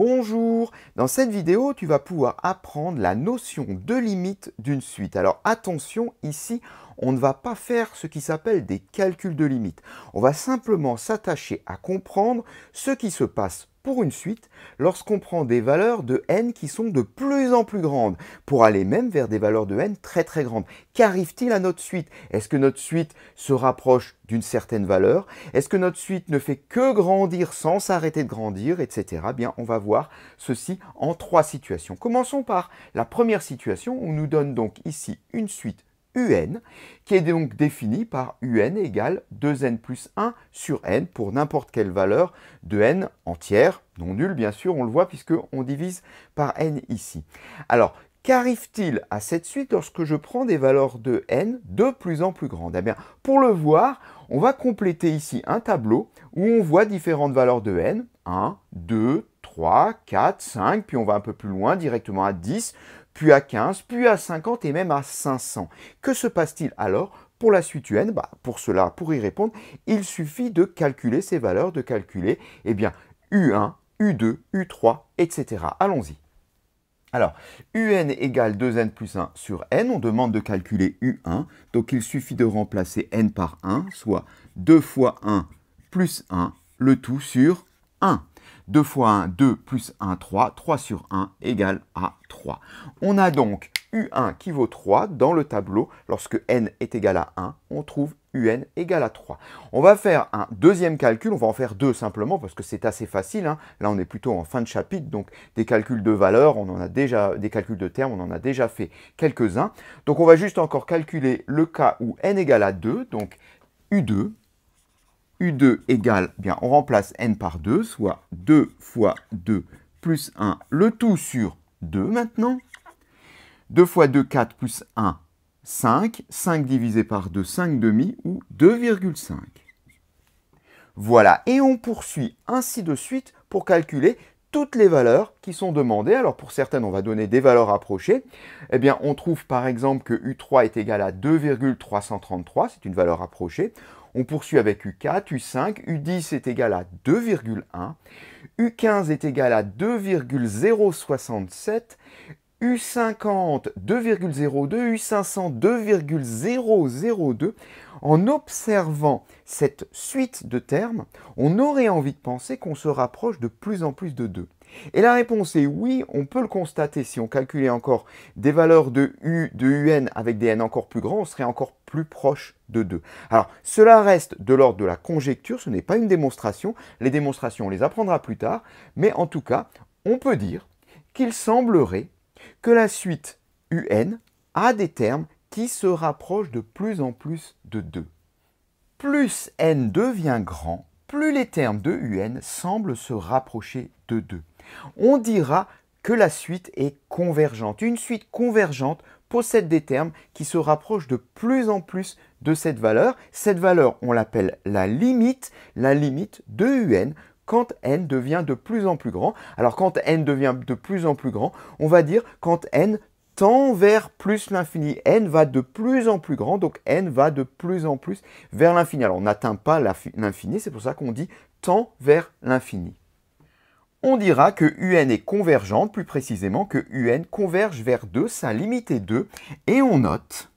Bonjour Dans cette vidéo, tu vas pouvoir apprendre la notion de limite d'une suite. Alors attention, ici, on ne va pas faire ce qui s'appelle des calculs de limite. On va simplement s'attacher à comprendre ce qui se passe pour une suite lorsqu'on prend des valeurs de n qui sont de plus en plus grandes, pour aller même vers des valeurs de n très très grandes. Qu'arrive-t-il à notre suite Est-ce que notre suite se rapproche d'une certaine valeur Est-ce que notre suite ne fait que grandir sans s'arrêter de grandir, etc. Eh bien, on va voir ceci en trois situations. Commençons par la première situation. On nous donne donc ici une suite UN, qui est donc défini par UN égale 2n plus 1 sur n pour n'importe quelle valeur de n entière, non nulle bien sûr, on le voit puisqu'on divise par n ici. Alors, qu'arrive-t-il à cette suite lorsque je prends des valeurs de n de plus en plus grandes Eh bien, pour le voir, on va compléter ici un tableau où on voit différentes valeurs de n, 1, 2, 3, 4, 5, puis on va un peu plus loin, directement à 10, puis à 15, puis à 50 et même à 500. Que se passe-t-il alors pour la suite UN, bah, pour cela, pour y répondre, il suffit de calculer ces valeurs, de calculer eh bien, U1, U2, U3, etc. Allons-y. Alors, UN égale 2N plus 1 sur N, on demande de calculer U1, donc il suffit de remplacer N par 1, soit 2 fois 1 plus 1, le tout sur 1. 2 fois 1, 2 plus 1, 3. 3 sur 1 égale à 3. On a donc U1 qui vaut 3 dans le tableau. Lorsque n est égal à 1, on trouve un égale à 3. On va faire un deuxième calcul, on va en faire deux simplement parce que c'est assez facile. Hein. Là, on est plutôt en fin de chapitre, donc des calculs de valeurs, on en a déjà, des calculs de termes, on en a déjà fait quelques-uns. Donc, on va juste encore calculer le cas où n égale à 2, donc U2 U2 égale, eh bien, on remplace n par 2, soit 2 fois 2 plus 1, le tout sur 2 maintenant. 2 fois 2, 4 plus 1, 5. 5 divisé par 2, 5 demi ou 2,5. Voilà, et on poursuit ainsi de suite pour calculer toutes les valeurs qui sont demandées. Alors pour certaines, on va donner des valeurs approchées. Eh bien, on trouve par exemple que U3 est égal à 2,333, c'est une valeur approchée. On poursuit avec U4, U5, U10 est égal à 2,1, U15 est égal à 2,067, U50 2,02, U500 2,002. En observant cette suite de termes, on aurait envie de penser qu'on se rapproche de plus en plus de 2. Et la réponse est oui, on peut le constater. Si on calculait encore des valeurs de U, de UN avec des N encore plus grands, on serait encore plus proche de 2. Alors, cela reste de l'ordre de la conjecture, ce n'est pas une démonstration. Les démonstrations, on les apprendra plus tard. Mais en tout cas, on peut dire qu'il semblerait que la suite UN a des termes qui se rapprochent de plus en plus de 2. Plus N devient grand, plus les termes de UN semblent se rapprocher de 2 on dira que la suite est convergente. Une suite convergente possède des termes qui se rapprochent de plus en plus de cette valeur. Cette valeur, on l'appelle la limite, la limite de UN quand n devient de plus en plus grand. Alors quand n devient de plus en plus grand, on va dire quand n tend vers plus l'infini. n va de plus en plus grand, donc n va de plus en plus vers l'infini. Alors on n'atteint pas l'infini, c'est pour ça qu'on dit tend vers l'infini on dira que UN est convergente, plus précisément que UN converge vers 2, sa limite est 2, et on note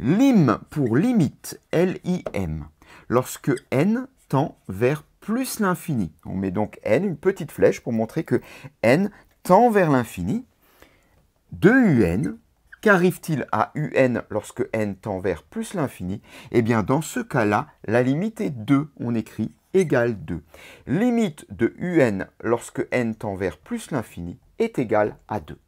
lim pour limite, L-I-M, lorsque n tend vers plus l'infini. On met donc n, une petite flèche, pour montrer que n tend vers l'infini. de un Qu'arrive-t-il à un lorsque n tend vers plus l'infini Eh bien, dans ce cas-là, la limite est 2, on écrit égale 2. Limite de un lorsque n tend vers plus l'infini est égale à 2.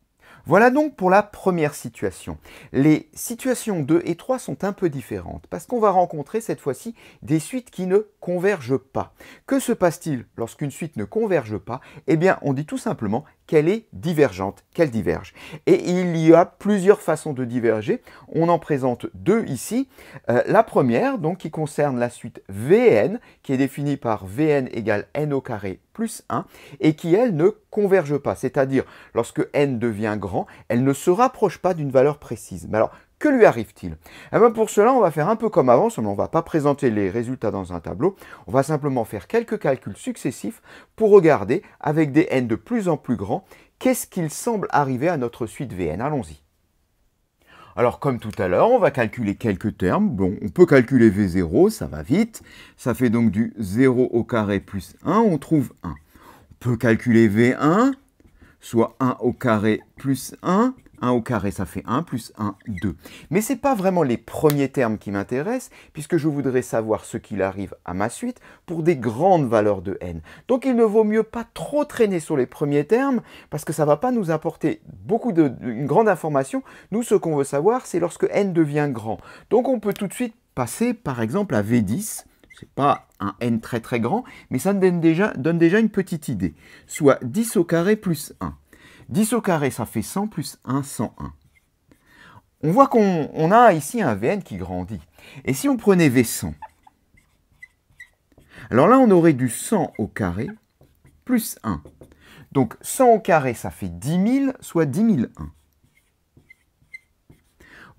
Voilà donc pour la première situation. Les situations 2 et 3 sont un peu différentes parce qu'on va rencontrer cette fois-ci des suites qui ne convergent pas. Que se passe-t-il lorsqu'une suite ne converge pas Eh bien, on dit tout simplement qu'elle est divergente, qu'elle diverge. Et il y a plusieurs façons de diverger. On en présente deux ici. Euh, la première, donc, qui concerne la suite Vn, qui est définie par Vn égale n au carré plus 1, et qui, elle, ne converge pas. C'est-à-dire, lorsque n devient grand, elle ne se rapproche pas d'une valeur précise. Mais alors, que lui arrive-t-il eh ben, Pour cela, on va faire un peu comme avant, seulement on ne va pas présenter les résultats dans un tableau, on va simplement faire quelques calculs successifs pour regarder, avec des n de plus en plus grands, qu'est-ce qu'il semble arriver à notre suite Vn. Allons-y. Alors comme tout à l'heure, on va calculer quelques termes. Bon, on peut calculer V0, ça va vite. Ça fait donc du 0 au carré plus 1, on trouve 1. On peut calculer V1, soit 1 au carré plus 1. 1 au carré, ça fait 1, plus 1, 2. Mais ce n'est pas vraiment les premiers termes qui m'intéressent, puisque je voudrais savoir ce qu'il arrive à ma suite pour des grandes valeurs de n. Donc il ne vaut mieux pas trop traîner sur les premiers termes, parce que ça ne va pas nous apporter beaucoup de, une grande information. Nous, ce qu'on veut savoir, c'est lorsque n devient grand. Donc on peut tout de suite passer, par exemple, à V10, n'est pas un n très très grand, mais ça déjà, donne déjà une petite idée. Soit 10 au carré plus 1. 10 au carré, ça fait 100 plus 1, 101. On voit qu'on a ici un Vn qui grandit. Et si on prenait V100 Alors là, on aurait du 100 au carré plus 1. Donc 100 au carré, ça fait 10 000, soit 10 001.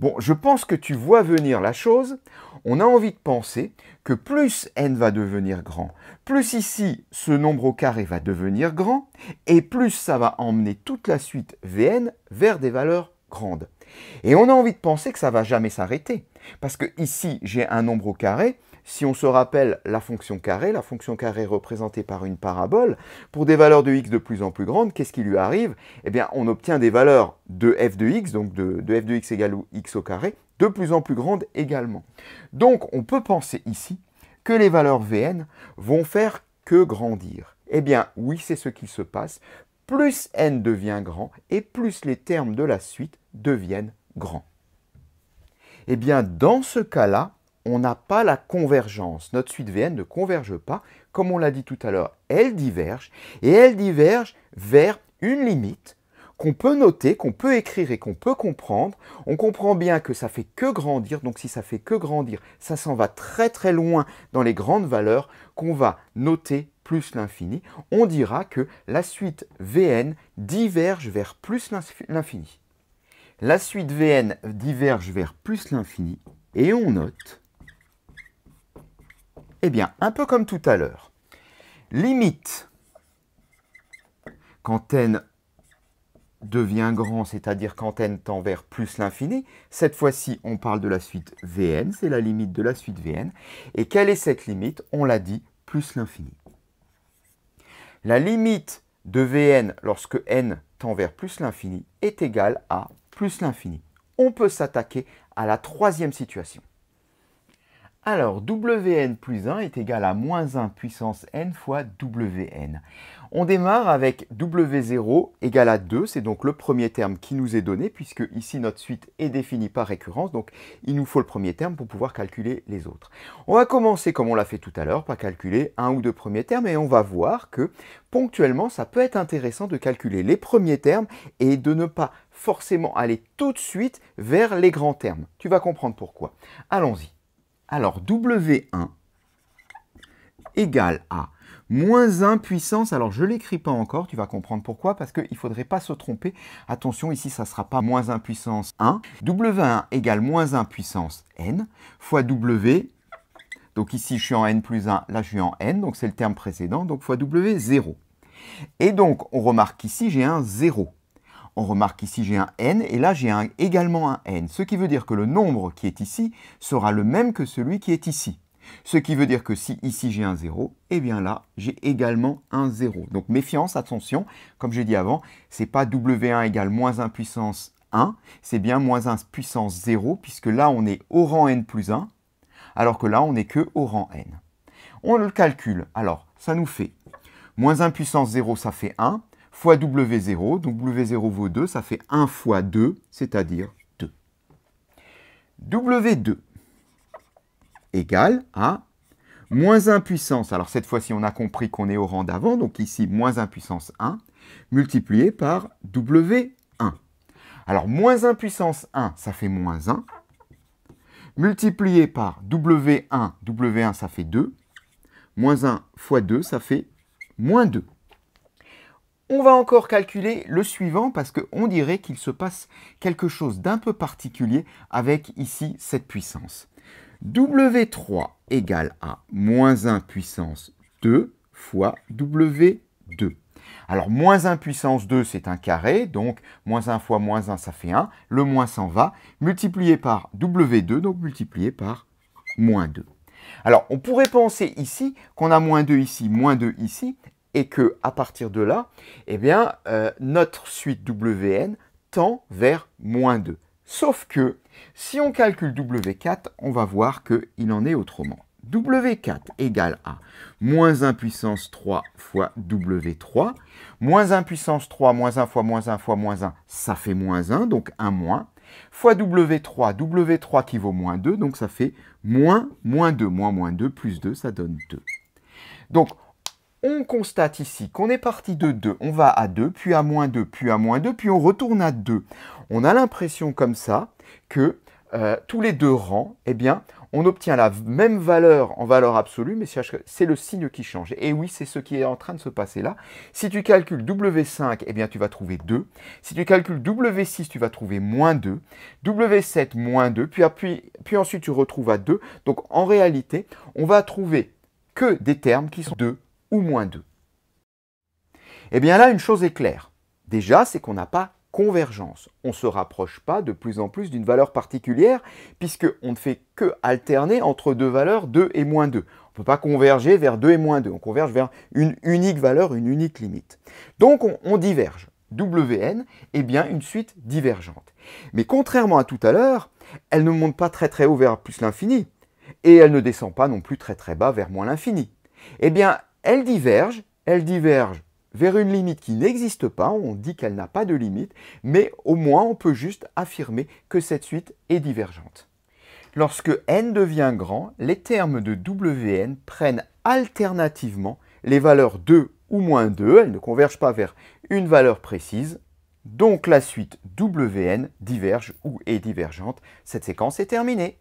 Bon, je pense que tu vois venir la chose. On a envie de penser que plus n va devenir grand, plus ici ce nombre au carré va devenir grand, et plus ça va emmener toute la suite vn vers des valeurs grandes. Et on a envie de penser que ça va jamais s'arrêter, parce que ici j'ai un nombre au carré, si on se rappelle la fonction carrée, la fonction carrée représentée par une parabole, pour des valeurs de x de plus en plus grandes, qu'est-ce qui lui arrive Eh bien, on obtient des valeurs de f de x, donc de, f de x égale x au carré, de plus en plus grandes également. Donc, on peut penser ici que les valeurs vn vont faire que grandir. Eh bien, oui, c'est ce qui se passe. Plus n devient grand et plus les termes de la suite deviennent grands. Eh bien, dans ce cas-là, on n'a pas la convergence. Notre suite Vn ne converge pas. Comme on l'a dit tout à l'heure, elle diverge et elle diverge vers une limite qu'on peut noter, qu'on peut écrire et qu'on peut comprendre. On comprend bien que ça fait que grandir, donc si ça fait que grandir, ça s'en va très très loin dans les grandes valeurs qu'on va noter plus l'infini. On dira que la suite Vn diverge vers plus l'infini. La suite Vn diverge vers plus l'infini et on note eh bien, un peu comme tout à l'heure, limite quand n devient grand, c'est-à-dire quand n tend vers plus l'infini, cette fois-ci on parle de la suite vn, c'est la limite de la suite vn. Et quelle est cette limite On l'a dit, plus l'infini. La limite de vn lorsque n tend vers plus l'infini est égale à plus l'infini. On peut s'attaquer à la troisième situation. Alors, Wn plus 1 est égal à moins 1 puissance n fois Wn. On démarre avec W0 égal à 2, c'est donc le premier terme qui nous est donné, puisque ici notre suite est définie par récurrence, donc il nous faut le premier terme pour pouvoir calculer les autres. On va commencer comme on l'a fait tout à l'heure, par calculer un ou deux premiers termes, et on va voir que ponctuellement ça peut être intéressant de calculer les premiers termes et de ne pas forcément aller tout de suite vers les grands termes. Tu vas comprendre pourquoi. Allons-y. Alors W1 égale à moins 1 puissance, alors je ne l'écris pas encore, tu vas comprendre pourquoi, parce qu'il ne faudrait pas se tromper. Attention, ici, ça ne sera pas moins 1 puissance 1. W1 égale moins 1 puissance n fois W. Donc ici, je suis en n plus 1, là, je suis en n, donc c'est le terme précédent, donc fois W, 0. Et donc, on remarque qu'ici j'ai un 0. On remarque ici j'ai un n et là j'ai également un n, ce qui veut dire que le nombre qui est ici sera le même que celui qui est ici. Ce qui veut dire que si ici j'ai un 0, et eh bien là j'ai également un 0. Donc méfiance, attention, comme j'ai dit avant, n'est pas W1 égale moins 1 puissance 1, c'est bien moins 1 puissance 0, puisque là on est au rang n plus 1, alors que là on n'est que au rang n. On le calcule, alors ça nous fait moins 1 puissance 0 ça fait 1, fois W0, donc W0 vaut 2, ça fait 1 fois 2, c'est-à-dire 2. W2 égale à moins 1 puissance, alors cette fois-ci on a compris qu'on est au rang d'avant, donc ici moins 1 puissance 1, multiplié par W1. Alors moins 1 puissance 1, ça fait moins 1, multiplié par W1, W1 ça fait 2, moins 1 fois 2, ça fait moins 2. On va encore calculer le suivant parce qu'on dirait qu'il se passe quelque chose d'un peu particulier avec ici cette puissance. W3 égale à moins 1 puissance 2 fois W2. Alors, moins 1 puissance 2, c'est un carré, donc moins 1 fois moins 1, ça fait 1. Le moins s'en va, multiplié par W2, donc multiplié par moins 2. Alors, on pourrait penser ici qu'on a moins 2 ici, moins 2 ici, et qu'à partir de là, eh bien, euh, notre suite WN tend vers moins 2. Sauf que si on calcule W4, on va voir qu'il en est autrement. W4 égale à moins 1 puissance 3 fois W3. Moins 1 puissance 3, moins 1 fois moins 1 fois moins 1, ça fait moins 1, donc 1 moins. Fois W3, W3 qui vaut moins 2, donc ça fait moins moins 2. Moins moins 2 plus 2, ça donne 2. Donc on constate ici qu'on est parti de 2, on va à 2, puis à moins 2, puis à moins 2, puis on retourne à 2. On a l'impression comme ça que euh, tous les deux rangs, eh bien, on obtient la même valeur en valeur absolue, mais c'est le signe qui change. Et oui, c'est ce qui est en train de se passer là. Si tu calcules W5, eh bien, tu vas trouver 2. Si tu calcules W6, tu vas trouver moins 2. W7, moins 2. puis ensuite, tu retrouves à 2. Donc, en réalité, on va trouver que des termes qui sont 2, ou moins 2. Et eh bien là, une chose est claire. Déjà, c'est qu'on n'a pas convergence. On ne se rapproche pas de plus en plus d'une valeur particulière, puisqu'on ne fait que alterner entre deux valeurs, 2 et moins 2. On ne peut pas converger vers 2 et moins 2, on converge vers une unique valeur, une unique limite. Donc on, diverge. Wn est bien une suite divergente. Mais contrairement à tout à l'heure, elle ne monte pas très très haut vers plus l'infini, et elle ne descend pas non plus très très bas vers moins l'infini. Eh bien, elle diverge, elle diverge vers une limite qui n'existe pas, on dit qu'elle n'a pas de limite, mais au moins on peut juste affirmer que cette suite est divergente. Lorsque n devient grand, les termes de Wn prennent alternativement les valeurs 2 ou moins 2, elles ne convergent pas vers une valeur précise, donc la suite Wn diverge ou est divergente. Cette séquence est terminée.